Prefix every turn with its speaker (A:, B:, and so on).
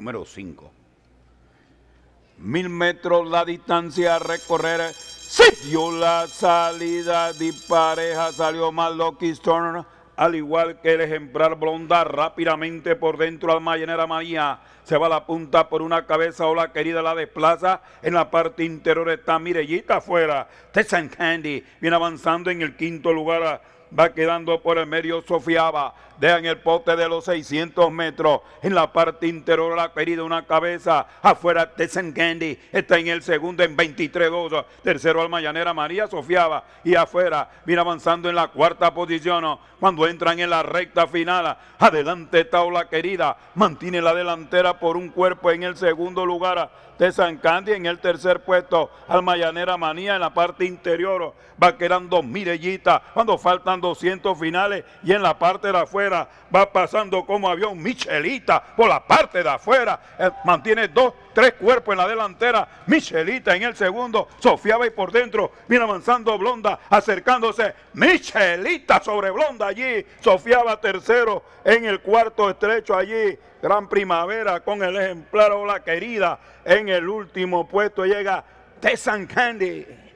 A: Número 5. Mil metros la distancia a recorrer. se Dio la salida de pareja, salió más Lucky Stone, al igual que el ejemplar blonda, rápidamente por dentro al Mayanera María. Se va la punta por una cabeza o la querida la desplaza. En la parte interior está Mirellita afuera. and Candy viene avanzando en el quinto lugar. Va quedando por el medio Sofiaba dejan el poste de los 600 metros. En la parte interior ha querido una cabeza. Afuera Tessan Candy está en el segundo en 23-2. Tercero mayanera María Sofiaba. Y afuera, viene avanzando en la cuarta posición. Cuando entran en la recta final, adelante está Ola Querida. Mantiene la delantera por un cuerpo en el segundo lugar. Tessan Candy en el tercer puesto. Almayanera Manía en la parte interior. Va quedando mirellita cuando faltan 200 finales. Y en la parte de afuera va pasando como avión Michelita por la parte de afuera, eh, mantiene dos, tres cuerpos en la delantera, Michelita en el segundo, Sofía va por dentro, viene avanzando Blonda, acercándose, Michelita sobre Blonda allí, Sofía va tercero en el cuarto estrecho allí, Gran Primavera con el ejemplar o la Querida en el último puesto llega Tessan Candy.